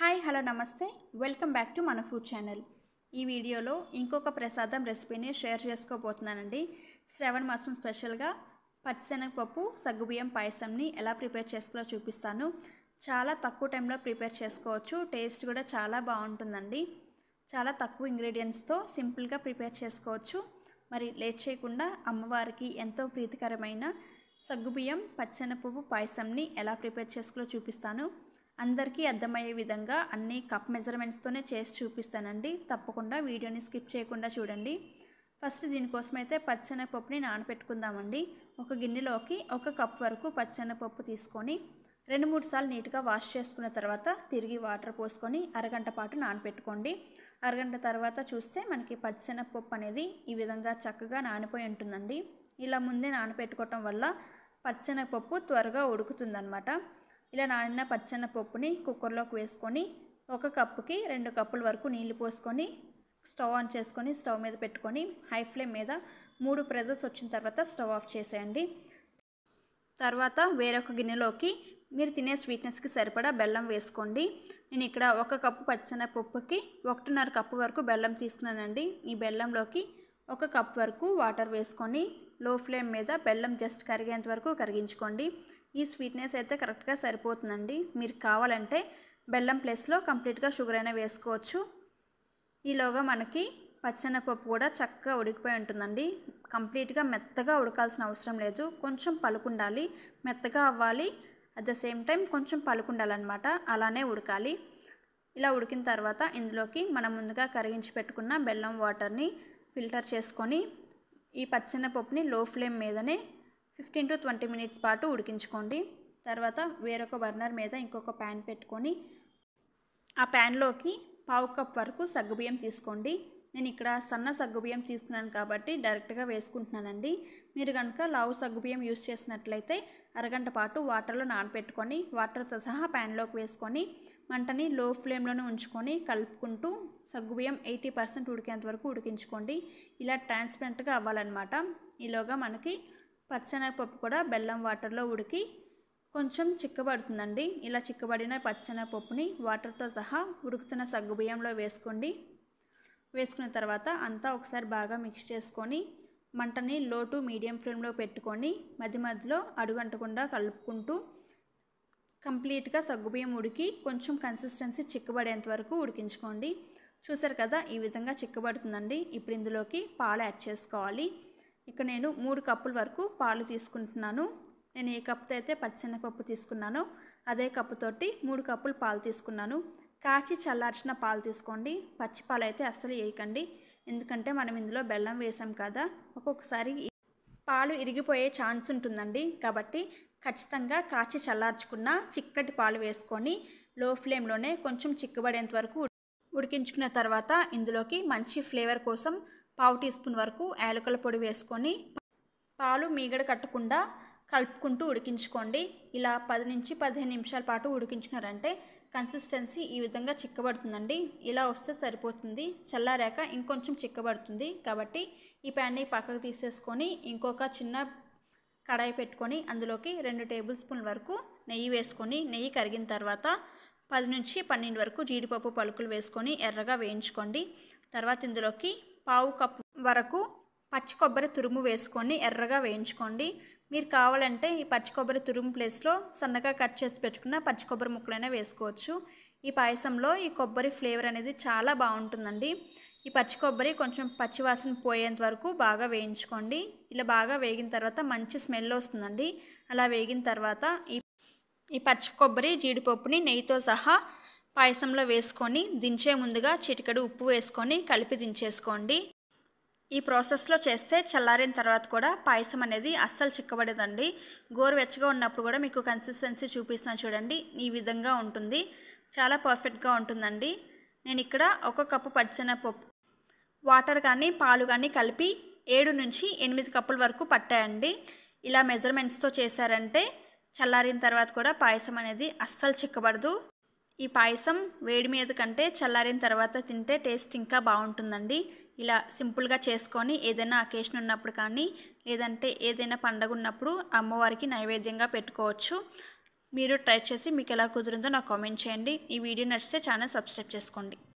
hi hello namaste welcome back to మన food channel ఈ వీడియోలో ఇంకొక ప్రసాదం రెసిపీని షేర్ చేసుకోబోతున్నానండి శ్రావణ మాసం స్పెషల్గా పచ్చిశనగపప్పు సగ్గుబియ్యం పాయసంని ఎలా ప్రిపేర్ చేసుకోవాలో చూపిస్తాను చాలా తక్కువ టైంలో ప్రిపేర్ చేసుకోవచ్చు టేస్ట్ కూడా చాలా బాగుంటుందండి చాలా తక్కువ ఇంగ్రీడియంట్స్తో సింపుల్గా ప్రిపేర్ చేసుకోవచ్చు మరి లేట్ చేయకుండా అమ్మవారికి ఎంతో ప్రీతికరమైన సగ్గుబియ్యం పచ్చిశనగపప్పు పాయసంని ఎలా ప్రిపేర్ చేసుకోవాలో చూపిస్తాను అందరికీ అర్థమయ్యే విధంగా అన్ని కప్ మెజర్మెంట్స్తోనే చేసి చూపిస్తానండి తప్పకుండా వీడియోని స్కిప్ చేయకుండా చూడండి ఫస్ట్ దీనికోసమైతే పచ్చనపప్పుని నానపెట్టుకుందామండి ఒక గిన్నెలోకి ఒక కప్ వరకు పచ్చనపప్పు తీసుకొని రెండు మూడు సార్లు నీట్గా వాష్ చేసుకున్న తర్వాత తిరిగి వాటర్ పోసుకొని అరగంట పాటు నానబెట్టుకోండి అరగంట తర్వాత చూస్తే మనకి పచ్చనపప్పు అనేది ఈ విధంగా చక్కగా నానిపోయి ఉంటుందండి ఇలా ముందే నానబెట్టుకోవటం వల్ల పచ్చనపప్పు త్వరగా ఉడుకుతుందనమాట ఇలా నానిన పచ్చన పప్పుని కుక్కర్లోకి వేసుకొని ఒక కప్పుకి రెండు కప్పుల వరకు నీళ్లు పోసుకొని స్టవ్ ఆన్ చేసుకొని స్టవ్ మీద పెట్టుకొని హై ఫ్లేమ్ మీద మూడు ప్రెజర్స్ వచ్చిన తర్వాత స్టవ్ ఆఫ్ చేసేయండి తర్వాత వేరొక గిన్నెలోకి మీరు తినే స్వీట్నెస్కి సరిపడా బెల్లం వేసుకోండి నేను ఇక్కడ ఒక కప్పు పచ్చనపప్పుకి ఒకటిన్నర కప్పు వరకు బెల్లం తీసుకున్నానండి ఈ బెల్లంలోకి ఒక కప్ వరకు వాటర్ వేసుకొని లో ఫ్లేమ్ మీద బెల్లం జస్ట్ కరిగేంత వరకు కరిగించుకోండి ఈ స్వీట్నెస్ అయితే కరెక్ట్గా సరిపోతుందండి మీరు కావాలంటే బెల్లం ప్లేస్లో కంప్లీట్గా షుగర్ అయినా వేసుకోవచ్చు ఈలోగా మనకి పచ్చెనపప్పు కూడా చక్కగా ఉడికిపోయి ఉంటుందండి కంప్లీట్గా మెత్తగా ఉడకాల్సిన అవసరం లేదు కొంచెం పలుకుండాలి మెత్తగా అవ్వాలి అట్ ద సేమ్ టైం కొంచెం పలుకుండాలన్నమాట అలానే ఉడకాలి ఇలా ఉడికిన తర్వాత ఇందులోకి మనం ముందుగా కరిగించి పెట్టుకున్న బెల్లం వాటర్ని ఫిల్టర్ చేసుకొని ఈ పచ్చనపప్పుని లో ఫ్లేమ్ మీదనే ఫిఫ్టీన్ టు ట్వంటీ మినిట్స్ పాటు ఉడికించుకోండి తర్వాత వేరొక బర్నర్ మీద ఇంకొక ప్యాన్ పెట్టుకొని ఆ ప్యాన్లోకి పావు కప్ వరకు సగ్గుబియ్యం తీసుకోండి నేను ఇక్కడ సన్న సగ్గుబియ్యం తీసుకున్నాను కాబట్టి డైరెక్ట్గా వేసుకుంటున్నానండి మీరు కనుక లావు సగ్గుబియ్యం యూస్ చేసినట్లయితే అరగంట పాటు వాటర్లో నానబెట్టుకొని వాటర్తో సహా ప్యాన్లోకి వేసుకొని మంటని లో ఫ్లేమ్లోనే ఉంచుకొని కలుపుకుంటూ సగ్గుబియ్యం ఎయిటీ పర్సెంట్ ఉడికేంత వరకు ఉడికించుకోండి ఇలా ట్రాన్స్పరెంట్గా అవ్వాలన్నమాట ఈలోగా మనకి పచ్చనగపప్పు కూడా బెల్లం వాటర్లో ఉడికి కొంచెం చిక్కబడుతుందండి ఇలా చిక్కబడిన పచ్చనగపప్పుని వాటర్తో సహా ఉడుకుతున్న సగ్గుబియ్యంలో వేసుకోండి వేసుకున్న తర్వాత అంతా ఒకసారి బాగా మిక్స్ చేసుకొని మంటని లో టు మీడియం ఫ్లేమ్లో పెట్టుకొని మధ్య మధ్యలో అడుగంటకుండా కలుపుకుంటూ కంప్లీట్గా సగ్గుబియ్యం ఉడికి కొంచెం కన్సిస్టెన్సీ చిక్కబడేంత వరకు ఉడికించుకోండి చూసారు కదా ఈ విధంగా చిక్కబడుతుందండి ఇప్పుడు ఇందులోకి పాలు యాడ్ చేసుకోవాలి ఇక నేను మూడు కప్పుల వరకు పాలు తీసుకుంటున్నాను నేను ఏ కప్పుతో అయితే పచ్చిశనగపప్పు తీసుకున్నానో అదే కప్పుతోటి మూడు కప్పులు పాలు తీసుకున్నాను కాచి చల్లార్చిన పాలు తీసుకోండి పచ్చి పాలు అయితే అస్సలు వేయకండి ఎందుకంటే మనం ఇందులో బెల్లం వేసాం కదా ఒక్కొక్కసారి పాలు ఇరిగిపోయే ఛాన్స్ ఉంటుందండి కాబట్టి ఖచ్చితంగా కాచి చల్లార్చుకున్న చిక్కటి పాలు వేసుకొని లో ఫ్లేమ్లోనే కొంచెం చిక్కబడేంత వరకు ఉడికించుకున్న తర్వాత ఇందులోకి మంచి ఫ్లేవర్ కోసం పావు టీ స్పూన్ వరకు యాలకుల పొడి వేసుకొని పాలు మీగడ కట్టకుండా కలుపుకుంటూ ఉడికించుకోండి ఇలా పది నుంచి పదిహేను నిమిషాల పాటు ఉడికించుకున్నారంటే కన్సిస్టెన్సీ ఈ విధంగా చిక్కబడుతుందండి ఇలా వస్తే సరిపోతుంది చల్లారాక ఇంకొంచెం చిక్కబడుతుంది కాబట్టి ఈ ప్యాన్ని పక్కకు తీసేసుకొని ఇంకొక చిన్న కడాయి పెట్టుకొని అందులోకి రెండు టేబుల్ స్పూన్ల వరకు నెయ్యి వేసుకొని నెయ్యి కరిగిన తర్వాత పది నుంచి పన్నెండు వరకు జీడిపప్పు పలుకులు వేసుకొని ఎర్రగా వేయించుకోండి తర్వాత ఇందులోకి పావు కప్పు వరకు పచ్చి కొబ్బరి తురుము వేసుకొని ఎర్రగా వేయించుకోండి మీరు కావాలంటే ఈ పచ్చి కొబ్బరి తురుము ప్లేస్లో సన్నగా కట్ చేసి పెట్టుకున్న పచ్చి కొబ్బరి ముక్కలైనా వేసుకోవచ్చు ఈ పాయసంలో ఈ కొబ్బరి ఫ్లేవర్ అనేది చాలా బాగుంటుందండి ఈ పచ్చి కొబ్బరి కొంచెం పచ్చివాసన పోయేంత వరకు బాగా వేయించుకోండి ఇలా బాగా వేగిన తర్వాత మంచి స్మెల్ వస్తుందండి అలా వేగిన తర్వాత ఈ ఈ పచ్చి కొబ్బరి జీడిపప్పుని నెయ్యితో సహా పాయసంలో వేసుకొని దించే ముందుగా చిటికెడు ఉప్పు వేసుకొని కలిపి దించేసుకోండి ఈ ప్రాసెస్లో చేస్తే చల్లారిన తర్వాత కూడా పాయసం అనేది అస్సలు చిక్కబడదండి గోరువెచ్చగా ఉన్నప్పుడు కూడా మీకు కన్సిస్టెన్సీ చూపిస్తాను చూడండి ఈ విధంగా ఉంటుంది చాలా పర్ఫెక్ట్గా ఉంటుందండి నేను ఇక్కడ ఒక కప్పు పప్పు వాటర్ కానీ పాలు కానీ కలిపి ఏడు నుంచి ఎనిమిది కప్పుల వరకు పట్టాయండి ఇలా మెజర్మెంట్స్తో చేశారంటే చల్లారిన తర్వాత కూడా పాయసం అనేది అస్సలు చిక్కబడదు ఈ పాయసం వేడి మీద కంటే చల్లారిన తర్వాత తింటే టేస్ట్ ఇంకా బాగుంటుందండి ఇలా సింపుల్గా చేసుకొని ఏదైనా అకేషన్ ఉన్నప్పుడు కానీ లేదంటే ఏదైనా పండగ ఉన్నప్పుడు అమ్మవారికి నైవేద్యంగా పెట్టుకోవచ్చు మీరు ట్రై చేసి మీకు ఎలా కుదిరిందో నాకు కామెంట్ చేయండి ఈ వీడియో నచ్చితే ఛానల్ సబ్స్క్రైబ్ చేసుకోండి